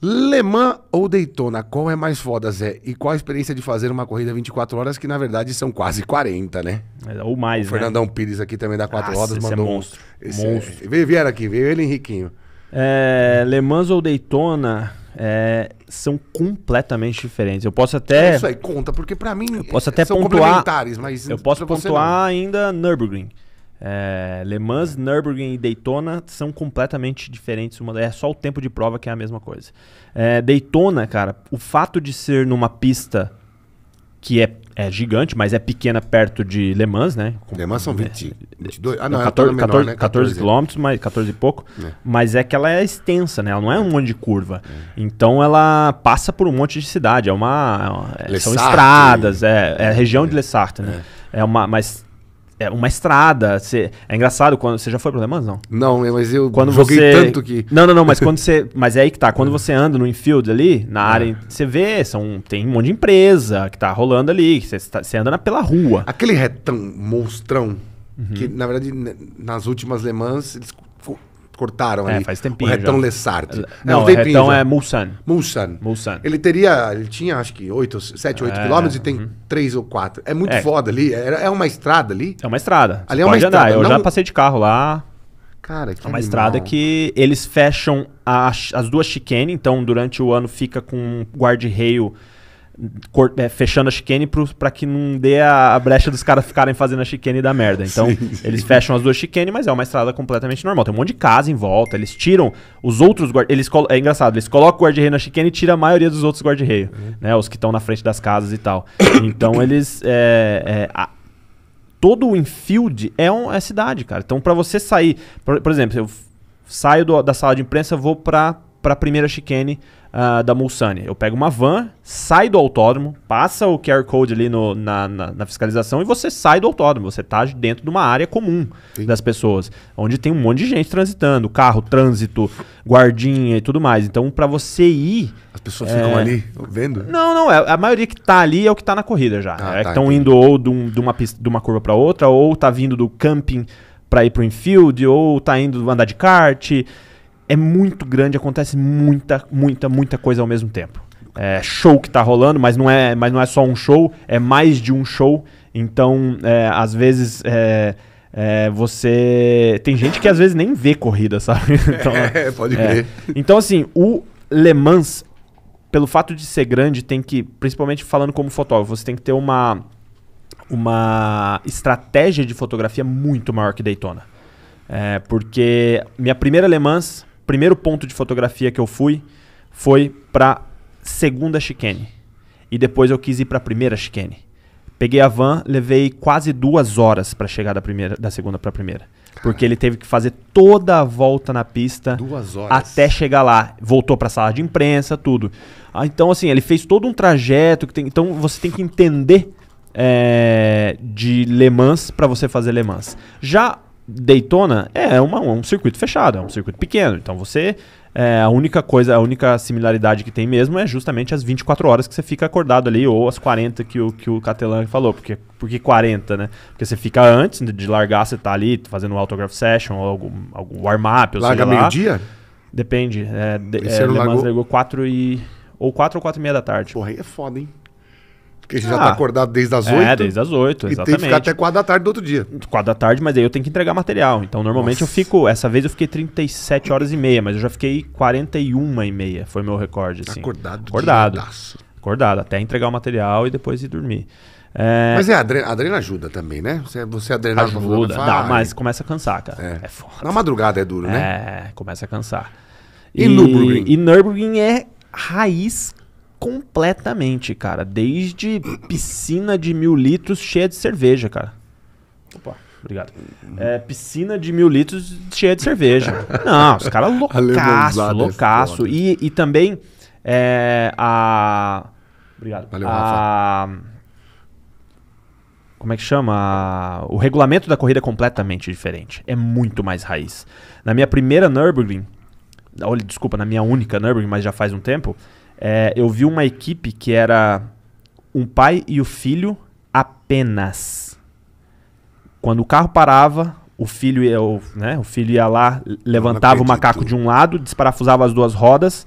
Le Mans ou Daytona, qual é mais foda, Zé? E qual a experiência de fazer uma corrida 24 horas, que na verdade são quase 40, né? É, ou mais, o né? Fernandão né? Pires aqui também dá 4 rodas. Esse é mandou é monstro. Esse monstro. É... Veio, vieram aqui, veio ele Henriquinho. É, Le Mans ou Daytona é, são completamente diferentes. Eu posso até... É isso aí, conta, porque para mim eu posso até são pontuar, mas... Eu posso pontuar ainda Nürburgring. É, Le Mans, Nürburgring e Daytona são completamente diferentes. Uma, é só o tempo de prova que é a mesma coisa. É, Daytona, cara, o fato de ser numa pista que é, é gigante, mas é pequena perto de Le Mans, né? Com, Le Mans são 20, é, 22, ah, não, 14, é menor, 14, né? 14, quilômetros, mas 14 e pouco. É. Mas é que ela é extensa, né? Ela não é um monte de curva. É. Então ela passa por um monte de cidade. É uma, é, são estradas, é, é região de Le Sartre, né? É uma, mas é uma estrada. Você... É engraçado quando. Você já foi pro Le Mans, não? Não, mas eu quando joguei você... tanto que. Não, não, não, mas quando você. Mas é aí que tá. Quando você anda no infield ali, na é. área, é. você vê, são... tem um monte de empresa que tá rolando ali. Você, você tá, anda pela rua. Aquele retão monstrão, uhum. que, na verdade, nas últimas Le Mans, eles cortaram é, ali. faz tempinho. O Retão já. Lessart. Não, é, o Retão é Mulsan. Mulsan. Mulsan. Ele teria, ele tinha acho que 8, 7, 8 é, quilômetros e tem uhum. 3 ou 4. É muito é. foda ali. É, é uma estrada ali. É uma estrada. Ali Você é uma estrada. Andar. Eu não... já passei de carro lá. Cara, que É uma animal. estrada que eles fecham a, as duas chicanes, então durante o ano fica com um guarda-reio é, fechando a chicane para que não dê a, a brecha dos caras ficarem fazendo a chicane da merda. Então, sim, sim. eles fecham as duas chicane mas é uma estrada completamente normal. Tem um monte de casa em volta, eles tiram os outros guarda eles É engraçado, eles colocam o guarda-reio na chicane e tiram a maioria dos outros guarda-reio, uhum. né? Os que estão na frente das casas e tal. Então, eles... É, é, a, todo o infield é, um, é cidade, cara. Então, para você sair... Por, por exemplo, eu saio do, da sala de imprensa, vou para para a primeira chicane uh, da Mulsanne. Eu pego uma van, saio do autódromo, passa o QR Code ali no, na, na, na, fiscalização e você sai do autódromo. Você está dentro de uma área comum Sim. das pessoas, onde tem um monte de gente transitando, carro, trânsito, guardinha e tudo mais. Então, para você ir... As pessoas é... ficam ali vendo? Não, não. É, a maioria que está ali é o que está na corrida já. Ah, é tá, que estão indo ou de, um, de, uma pista, de uma curva para outra, ou está vindo do camping para ir para o infield, ou está indo andar de kart é muito grande, acontece muita, muita, muita coisa ao mesmo tempo. É show que tá rolando, mas não é, mas não é só um show, é mais de um show. Então, é, às vezes. É, é, você. Tem gente que às vezes nem vê corrida, sabe? Então, é, pode é. crer. Então, assim, o Le Mans, pelo fato de ser grande, tem que, principalmente falando como fotógrafo, você tem que ter uma, uma estratégia de fotografia muito maior que Daytona. É, porque minha primeira Le Mans primeiro ponto de fotografia que eu fui foi para segunda chicane. E depois eu quis ir para primeira chicane. Peguei a van, levei quase duas horas para chegar da primeira, da segunda para primeira, Caramba. porque ele teve que fazer toda a volta na pista, duas horas. até chegar lá. Voltou para a sala de imprensa, tudo. Ah, então assim, ele fez todo um trajeto que tem, então você tem que entender é, de Le Mans para você fazer Le Mans. Já Daytona é uma, um circuito fechado, é um circuito pequeno. Então você. É, a única coisa, a única similaridade que tem mesmo é justamente as 24 horas que você fica acordado ali, ou as 40 que o, que o Catelan falou. Porque, porque 40, né? Porque você fica antes de largar, você tá ali fazendo um autograph session, ou algum, algum warm-up, Larga meio-dia? Depende. É, de, é, largou... largou 4 e. Ou 4 ou 4 e meia da tarde. Porra, aí é foda, hein? Porque você ah, já tá ah. acordado desde as 8. É, desde as 8, exatamente. E tem que ficar até 4 da tarde do outro dia. 4 da tarde, mas aí eu tenho que entregar material. Então normalmente Nossa. eu fico. Essa vez eu fiquei 37 horas e meia, mas eu já fiquei 41 e meia. Foi meu recorde, assim. Acordado. Acordado. Acordado, até entregar o material e depois ir dormir. É... Mas é, a adrena, ajuda também, né? Você, você adrenar ajuda. não, mas né? começa a cansar, cara. É, é foda. Na madrugada é duro, né? É, começa a cansar. E, e Nürburgring? E Nürburgring é raiz completamente, cara. Desde piscina de mil litros cheia de cerveja, cara. Opa. Obrigado. É, piscina de mil litros cheia de cerveja. Não, os caras loucaço, é loucaço. E, e também é, a. Obrigado. Valeu, a, como é que chama? O regulamento da corrida é completamente diferente. É muito mais raiz. Na minha primeira Nürburgring, olha, desculpa, na minha única Nürburgring, mas já faz um tempo, é, eu vi uma equipe que era um pai e o filho apenas. Quando o carro parava, o filho ia, o, né, o filho ia lá, levantava o macaco de um lado, desparafusava as duas rodas,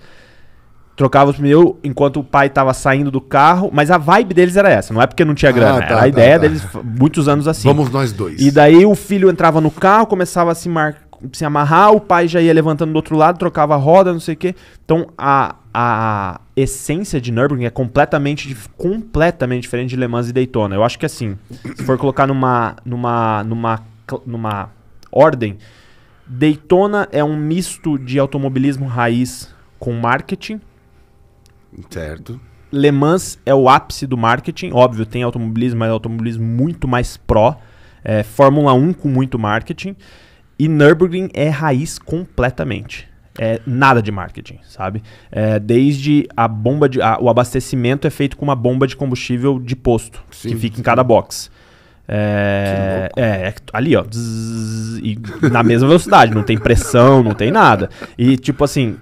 trocava os pneus enquanto o pai estava saindo do carro, mas a vibe deles era essa, não é porque não tinha ah, grana, ah, tá, era a tá, ideia tá. deles muitos anos assim. Vamos nós dois. E daí o filho entrava no carro, começava a se marcar se amarrar, o pai já ia levantando do outro lado, trocava a roda, não sei o quê. Então a, a essência de Nürburgring é completamente, completamente diferente de Le Mans e Daytona. Eu acho que assim, se for colocar numa, numa, numa, numa ordem, Daytona é um misto de automobilismo raiz com marketing. Certo. Le Mans é o ápice do marketing. Óbvio, tem automobilismo, mas é automobilismo muito mais pró. É, Fórmula 1 com muito marketing. E Nürburgring é raiz completamente. É nada de marketing, sabe? É, desde a bomba de. A, o abastecimento é feito com uma bomba de combustível de posto, sim, que fica sim. em cada box. É, é, é ali, ó. Zzz, e na mesma velocidade, não tem pressão, não tem nada. E tipo assim,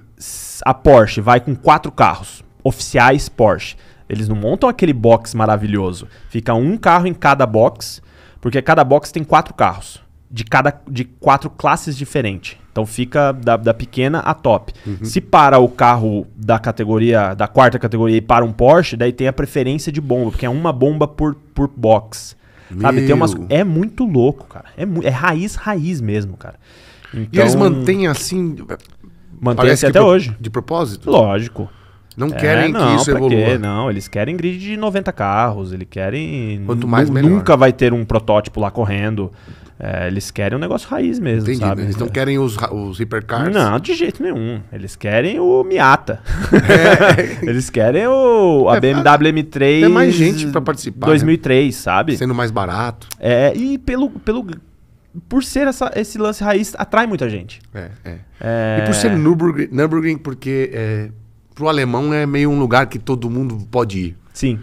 a Porsche vai com quatro carros, oficiais Porsche. Eles não montam aquele box maravilhoso. Fica um carro em cada box, porque cada box tem quatro carros de cada de quatro classes diferentes. Então fica da, da pequena à top. Uhum. Se para o carro da categoria da quarta categoria e para um Porsche, daí tem a preferência de bomba, porque é uma bomba por, por box. Meu. Sabe, tem umas é muito louco, cara. É, é raiz raiz mesmo, cara. Então, e eles então, mantêm assim mantém-se assim até pro, hoje. De propósito? Lógico. Não é, querem não, que isso evolua. Quê? Não, eles querem grid de 90 carros, eles querem. Quanto mais, melhor. Nunca vai ter um protótipo lá correndo. É, eles querem um negócio raiz mesmo, Entendi, sabe? Né? Eles não querem os, os hipercars? Não, de jeito nenhum. Eles querem o Miata. É. eles querem o, a é, BMW M3. Tem mais gente para participar. 2003, né? sabe? Sendo mais barato. É, e pelo, pelo, por ser essa, esse lance raiz, atrai muita gente. É, é. é. E por ser Nürburgring, Nürburgring porque é, pro alemão é meio um lugar que todo mundo pode ir. Sim.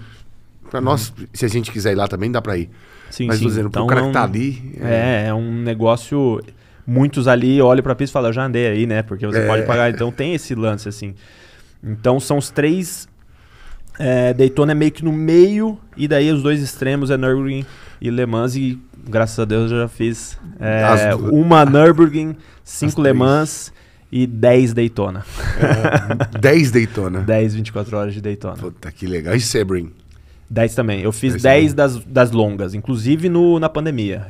Para nós, se a gente quiser ir lá também, dá para ir. Sim, Mas, sim. Mas, então, o cara é que tá ali. É... é, é um negócio. Muitos ali olham para a pista e falam, eu já andei aí, né? Porque você é... pode pagar. Então tem esse lance, assim. Então são os três. É, Daytona é meio que no meio, e daí os dois extremos é Nürburgring e Le Mans. E graças a Deus eu já fiz é, uma Nürburgring, cinco As Le Mans. Três e 10 Daytona. É, 10 Daytona? 10, 24 horas de Daytona. Puta, que legal. E Sebring? 10 também. Eu fiz 10, 10 das, das longas, inclusive no, na pandemia.